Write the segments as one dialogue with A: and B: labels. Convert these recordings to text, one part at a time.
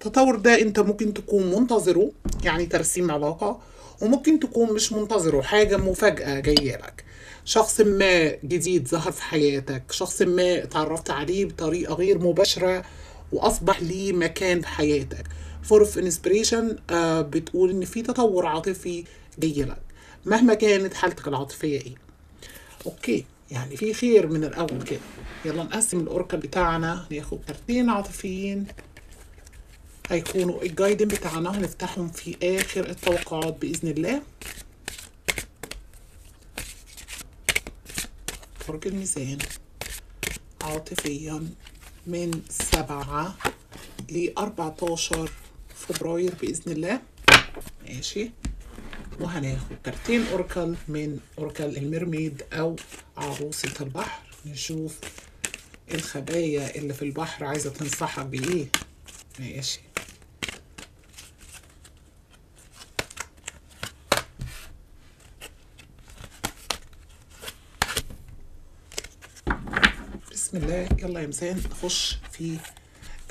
A: التطور ده انت ممكن تكون منتظره يعني ترسيم علاقة وممكن تكون مش منتظره حاجة مفاجأة جاية لك شخص ما جديد ظهر في حياتك شخص ما اتعرفت عليه بطريقة غير مباشرة وأصبح ليه مكان في حياتك فورف انسبريشن آه، بتقول ان في تطور عاطفي جاي لك مهما كانت حالتك العاطفية ايه اوكي يعني في خير من الاول كده يلا نقسم الاوركل بتاعنا ناخد كارتين عاطفيين هيكونوا الجايدن بتاعنا هنفتحهم في اخر التوقعات باذن الله برج الميزان عاطفيا من سبعة لأربعتاشر فبراير بإذن الله ماشي وهناخد كارتين أوركل من أوركل الميرميد أو عروسة البحر نشوف الخبايا اللي في البحر عايزة تنصحك بإيه ماشي بسم الله يلا يا مسان نخش في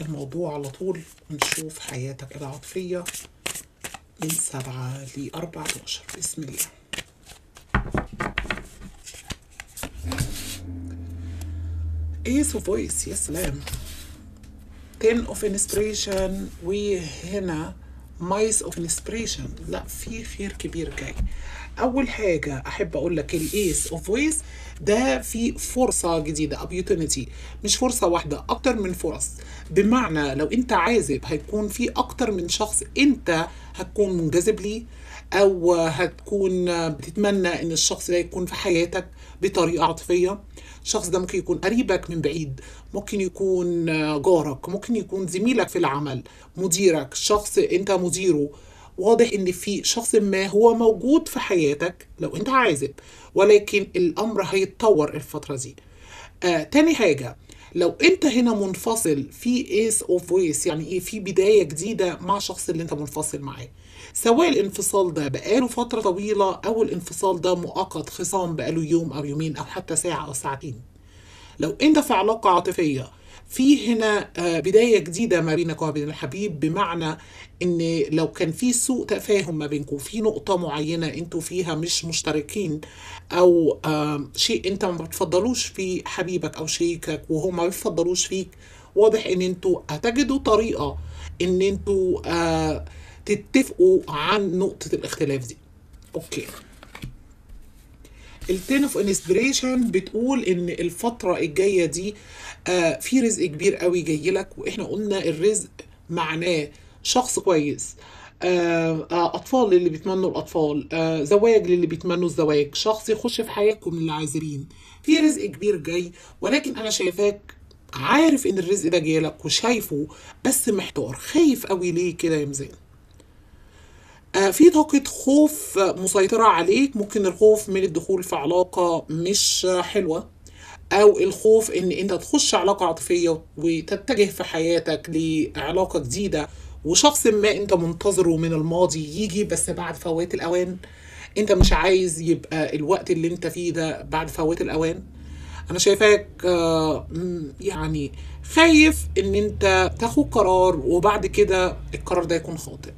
A: الموضوع على طول ونشوف حياتك العاطفية من سبعة لأربعة عشر بسم الله ايس اوف فويس يا سلام 10 اوف انسبريشن وهنا مايس اوف انسبريشن لا في خير كبير جاي اول حاجه احب اقول لك الايس اوف ويز ده في فرصه جديده opportunity مش فرصه واحده اكتر من فرص بمعنى لو انت عازب هيكون في اكتر من شخص انت هتكون منجذب ليه او هتكون بتتمنى ان الشخص ده يكون في حياتك بطريقه عاطفيه الشخص ده ممكن يكون قريبك من بعيد ممكن يكون آه، جارك ممكن يكون زميلك في العمل مديرك شخص انت مديره واضح ان في شخص ما هو موجود في حياتك لو انت عازب ولكن الامر هيتطور الفتره دي آه تاني حاجه لو انت هنا منفصل في ايس اوف ويس يعني ايه في بدايه جديده مع الشخص اللي انت منفصل معاه سواء الانفصال ده بقاله فترة طويلة أو الانفصال ده مؤقت خصام بقاله يوم أو يومين أو حتى ساعة أو ساعتين لو أنت في علاقة عاطفية في هنا آه، بداية جديدة ما بينك وما بين الحبيب بمعنى ان لو كان في سوء تفاهم ما بينكم في نقطة معينة انتوا فيها مش مشتركين او آه، شيء انت ما بتفضلوش في حبيبك او شريكك وهو ما بيفضلوش فيك واضح ان انتوا هتجدوا طريقة ان انتوا آه تتفقوا عن نقطه الاختلاف دي اوكي التين اوف انسبريشن بتقول ان الفتره الجايه دي آه في رزق كبير قوي جاي لك واحنا قلنا الرزق معناه شخص كويس آه آه اطفال للي بيتمنوا الاطفال آه زواج للي بيتمنوا الزواج شخص يخش في حياتكم اللي عايزين في رزق كبير جاي ولكن انا شايفاك عارف ان الرزق ده جاي لك وشايفه بس محتار خايف قوي ليه كده يا مزين آه، في طاقة خوف مسيطرة عليك ممكن الخوف من الدخول في علاقة مش حلوة أو الخوف إن أنت تخش علاقة عاطفية وتتجه في حياتك لعلاقة جديدة وشخص ما أنت منتظره من الماضي يجي بس بعد فوات الأوان أنت مش عايز يبقى الوقت اللي أنت فيه ده بعد فوات الأوان أنا شايفاك آه، يعني خايف إن أنت تاخد قرار وبعد كده القرار ده يكون خاطئ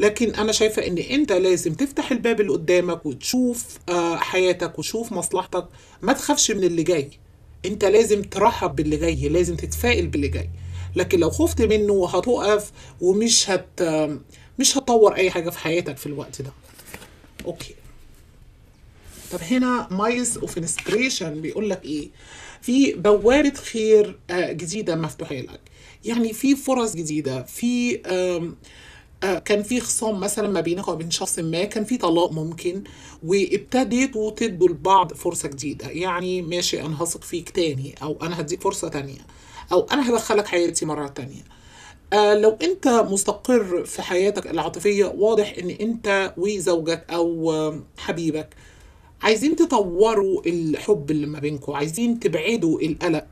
A: لكن انا شايفه ان انت لازم تفتح الباب اللي قدامك وتشوف آه، حياتك وتشوف مصلحتك ما تخافش من اللي جاي انت لازم ترحب باللي جاي لازم تتفائل باللي جاي لكن لو خفت منه وهتقف ومش هت مش هتطور اي حاجه في حياتك في الوقت ده اوكي طب هنا مايز اوف انسبريشن بيقول لك ايه في بوابه خير آه، جديده مفتوحه لك يعني في فرص جديده في كان في خصام مثلا ما بينك وبين شخص ما كان في طلاق ممكن وابتديتوا تدوا لبعض فرصه جديده يعني ماشي انا هثق فيك تاني او انا هديك فرصه تانيه او انا هدخلك حياتي مره تانيه آه، لو انت مستقر في حياتك العاطفيه واضح ان انت وزوجك او حبيبك عايزين تطوروا الحب اللي ما بينكم عايزين تبعدوا القلق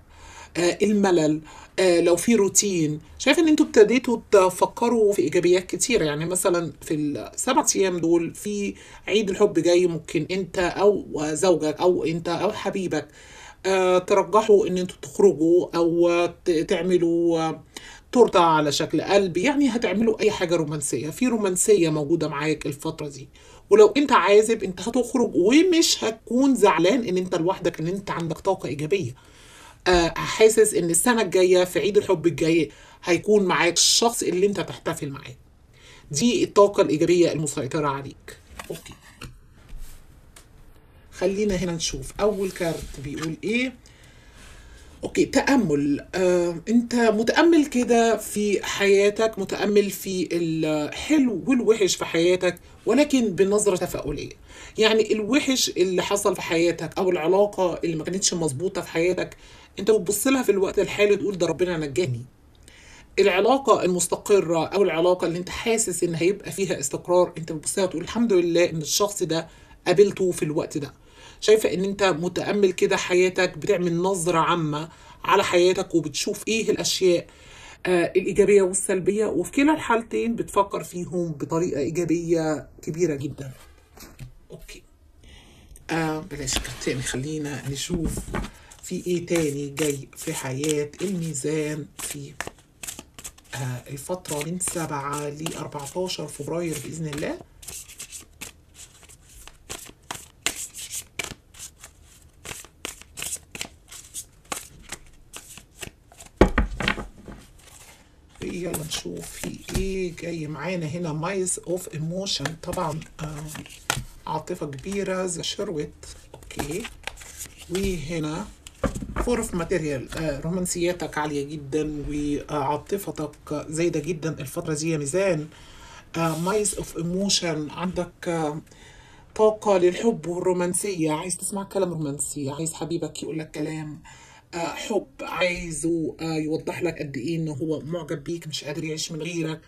A: آه، الملل آه، لو في روتين شايف ان انتوا ابتديتوا تفكروا في ايجابيات كتيره يعني مثلا في السبع ايام دول في عيد الحب جاي ممكن انت او زوجك او انت او حبيبك آه، ترجحوا ان انتوا تخرجوا او تعملوا تورته على شكل قلب يعني هتعملوا اي حاجه رومانسيه في رومانسيه موجوده معاك الفتره دي ولو انت عازب انت هتخرج ومش هتكون زعلان ان انت لوحدك ان انت عندك طاقه ايجابيه حاسس ان السنه الجايه في عيد الحب الجاي هيكون معاك الشخص اللي انت تحتفل معاه دي الطاقه الايجابيه المسيطره عليك اوكي خلينا هنا نشوف اول كارت بيقول ايه اوكي تامل آه، انت متامل كده في حياتك متامل في الحلو والوحش في حياتك ولكن بنظره تفاؤليه يعني الوحش اللي حصل في حياتك او العلاقه اللي ما كانتش مظبوطه في حياتك انت بتبص لها في الوقت الحالي تقول ده ربنا نجاني العلاقة المستقرة أو العلاقة اللي أنت حاسس إن هيبقى فيها استقرار أنت بتبص لها تقول الحمد لله إن الشخص ده قابلته في الوقت ده شايفه ان انت متامل كده حياتك بتعمل نظره عامه على حياتك وبتشوف ايه الاشياء آه، الايجابيه والسلبيه وفي كلا الحالتين بتفكر فيهم بطريقه ايجابيه كبيره جدا اوكي آه بلاش كرتين خلينا نشوف في ايه تاني جاي في حياة الميزان في آه الفترة من 7 ل 14 فبراير بإذن الله جاي معانا هنا مايز اوف ايموشن طبعا آه عاطفه كبيره ذا شروت اوكي وهنا فور اوف ماتيريال رومانسياتك عاليه جدا وعاطفتك زايده جدا الفتره دي يا ميزان مايز اوف ايموشن عندك آه طاقة للحب والرومانسية عايز تسمع كلام رومانسي عايز حبيبك يقول لك كلام آه، حب عايزه آه، يوضح لك قد ايه ان هو معجب بيك مش قادر يعيش من غيرك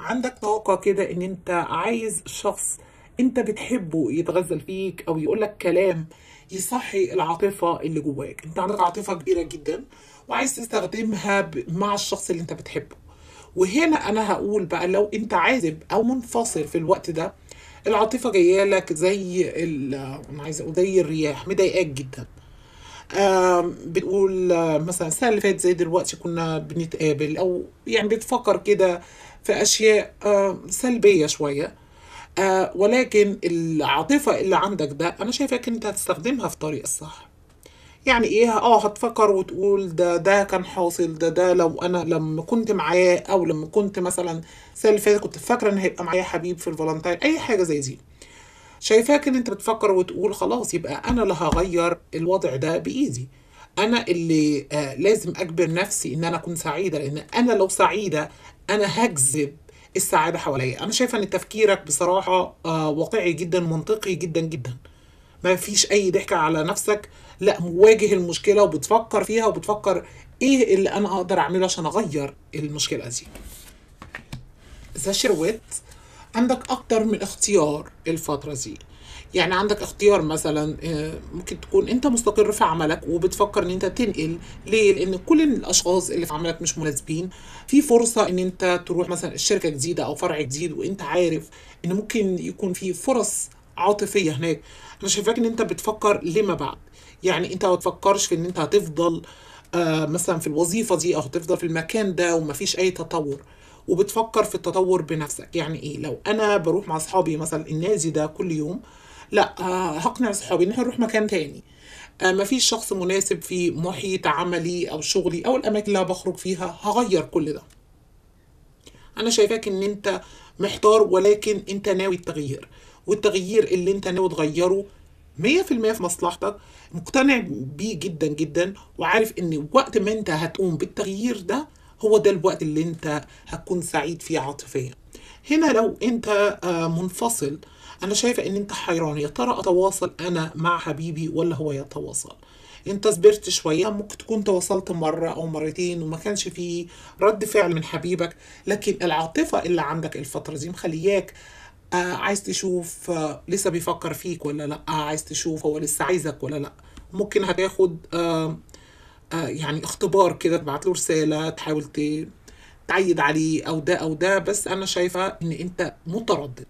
A: عندك طاقة كده ان انت عايز شخص انت بتحبه يتغزل فيك او يقولك كلام يصحي العاطفة اللي جواك انت عندك عاطفة كبيرة جدا وعايز تستخدمها مع الشخص اللي انت بتحبه وهنا انا هقول بقى لو انت عازب او منفصل في الوقت ده العاطفة جاية لك زي انا عايزة اقول زي الرياح مضايقاك جدا بتقول مثلا السنه اللي فاتت زي دلوقتي كنا بنتقابل او يعني بتفكر كده في أشياء سلبية شوية آه، ولكن العاطفة اللي عندك ده أنا شايفاك أنت هتستخدمها في طريق الصح يعني ايه اه هتفكر وتقول ده ده كان حاصل ده ده لو انا لما كنت معاه او لما كنت مثلا السنه كنت فاكره ان هيبقى معايا حبيب في الفالنتين اي حاجه زي دي شايفاك ان انت بتفكر وتقول خلاص يبقى انا اللي هغير الوضع ده بايدي انا اللي آه لازم اجبر نفسي ان انا اكون سعيده لان انا لو سعيده انا هجذب السعاده حواليا انا شايفه ان تفكيرك بصراحه آه واقعي جدا منطقي جدا جدا ما فيش اي ضحكه على نفسك لا مواجه المشكله وبتفكر فيها وبتفكر ايه اللي انا اقدر اعمله عشان اغير المشكله دي ذا شروت عندك اكتر من اختيار الفتره دي يعني عندك اختيار مثلا آه، ممكن تكون انت مستقر في عملك وبتفكر ان انت تنقل ليه لان كل الاشخاص اللي في عملك مش مناسبين في فرصه ان انت تروح مثلا الشركه جديده او فرع جديد وانت عارف ان ممكن يكون في فرص عاطفيه هناك انا شايفاك ان انت بتفكر لما بعد يعني انت ما تفكرش في ان انت هتفضل آه، مثلا في الوظيفه دي او هتفضل في المكان ده ومفيش اي تطور وبتفكر في التطور بنفسك يعني ايه لو انا بروح مع اصحابي مثلا النادي ده كل يوم لا آه، هقنع صحابي ان احنا نروح مكان تاني آه، ما فيش شخص مناسب في محيط عملي او شغلي او الاماكن اللي بخرج فيها هغير كل ده انا شايفاك ان انت محتار ولكن انت ناوي التغيير والتغيير اللي انت ناوي تغيره المية في مصلحتك مقتنع بيه جدا جدا وعارف ان وقت ما انت هتقوم بالتغيير ده هو ده الوقت اللي انت هتكون سعيد فيه عاطفيا هنا لو انت آه، منفصل انا شايفه ان انت حيران يا ترى اتواصل انا مع حبيبي ولا هو يتواصل انت صبرت شويه ممكن تكون تواصلت مره او مرتين وما كانش فيه رد فعل من حبيبك لكن العاطفه اللي عندك الفتره دي مخلياك آه عايز تشوف آه لسه بيفكر فيك ولا لا آه عايز تشوف هو لسه عايزك ولا لا ممكن هتاخد آه آه يعني اختبار كده تبعت له رساله تحاول تعيد عليه او ده او ده بس انا شايفه ان انت متردد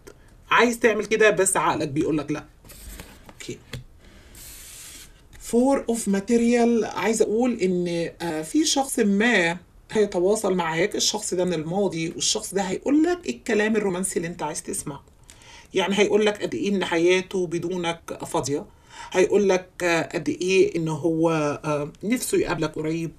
A: عايز تعمل كده بس عقلك بيقول لك لا اوكي فور اوف ماتيريال عايز اقول ان آه، في شخص ما هيتواصل معاك الشخص ده من الماضي والشخص ده هيقول لك الكلام الرومانسي اللي انت عايز تسمعه يعني هيقول لك قد ايه ان حياته بدونك فاضيه هيقول لك آه، قد ايه ان هو آه، نفسه يقابلك قريب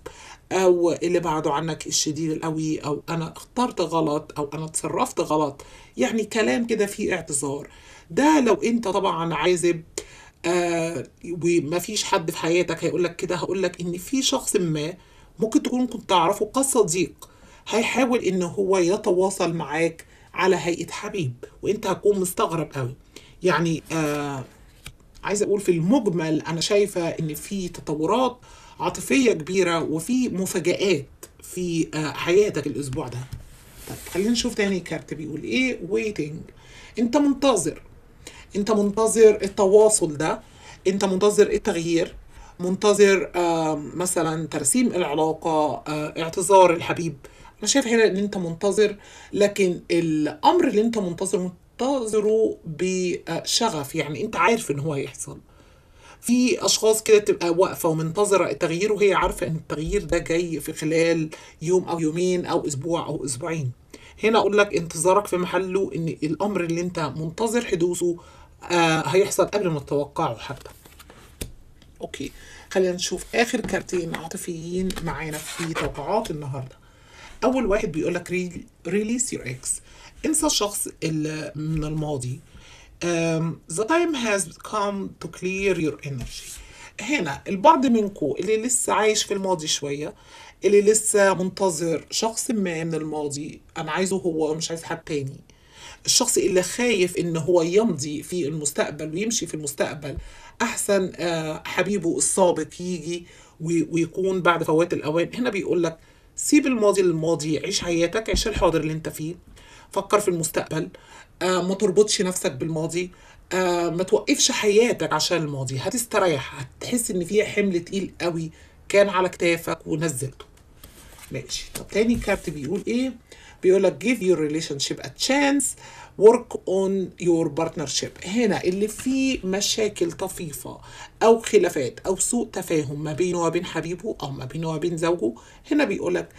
A: او اللي بعده عنك الشديد القوي او انا اخترت غلط او انا اتصرفت غلط يعني كلام كده فيه اعتذار ده لو انت طبعا عازب آه ومفيش حد في حياتك هيقول لك كده هقول لك ان في شخص ما ممكن تكون كنت تعرفه كصديق هيحاول ان هو يتواصل معاك على هيئه حبيب وانت هتكون مستغرب قوي يعني آه عايز اقول في المجمل انا شايفه ان في تطورات عاطفيه كبيره وفي مفاجات في آه، حياتك الاسبوع ده طب خلينا نشوف تاني كارت بيقول ايه ويتنج انت منتظر انت منتظر التواصل ده انت منتظر التغيير منتظر مثلا ترسيم العلاقه آه، اعتذار الحبيب انا شايف هنا ان انت منتظر لكن الامر اللي انت منتظره تنتظره بشغف يعني انت عارف ان هو هيحصل في اشخاص كده تبقى واقفه ومنتظره التغيير وهي عارفه ان التغيير ده جاي في خلال يوم او يومين او اسبوع او اسبوعين هنا اقول لك انتظارك في محله ان الامر اللي انت منتظر حدوثه آه، هيحصل قبل ما تتوقعه حتى اوكي خلينا نشوف اخر كارتين عاطفيين معانا في توقعات النهارده اول واحد بيقول لك ريليس يور اكس انسى الشخص اللي من الماضي um, the time has come to clear your energy هنا البعض منكم اللي لسه عايش في الماضي شوية اللي لسه منتظر شخص ما من الماضي أنا عايزه هو مش عايز حد تاني الشخص اللي خايف ان هو يمضي في المستقبل ويمشي في المستقبل احسن uh, حبيبه السابق يجي ويكون بعد فوات الاوان هنا بيقول لك سيب الماضي للماضي عيش حياتك عيش الحاضر اللي انت فيه فكر في المستقبل آه، ما تربطش نفسك بالماضي آه، ما توقفش حياتك عشان الماضي هتستريح هتحس ان في حمل تقيل قوي كان على كتافك ونزلته ماشي طب تاني كارت بيقول ايه بيقول لك give your relationship a chance work on your partnership هنا اللي فيه مشاكل طفيفة أو خلافات أو سوء تفاهم ما بينه وبين حبيبه أو ما بينه وبين زوجه هنا بيقول لك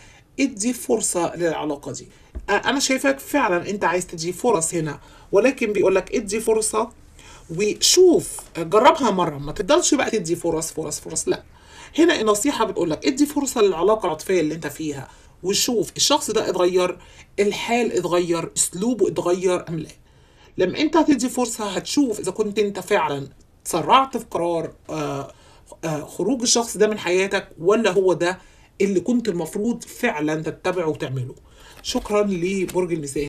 A: ادي فرصة للعلاقة دي انا شايفاك فعلا انت عايز تدي فرص هنا ولكن بيقولك ادي فرصة وشوف جربها مرة ما تفضلش بقى تدي فرص فرص فرص لا هنا النصيحة بتقولك ادي فرصة للعلاقة العاطفية اللي انت فيها وشوف الشخص ده اتغير الحال اتغير اسلوبه اتغير ام لا لما انت هتدي فرصة هتشوف اذا كنت انت فعلا تسرعت في قرار آه، آه، خروج الشخص ده من حياتك ولا هو ده اللي كنت المفروض فعلا تتبعه وتعمله شكرا لبرج الميزان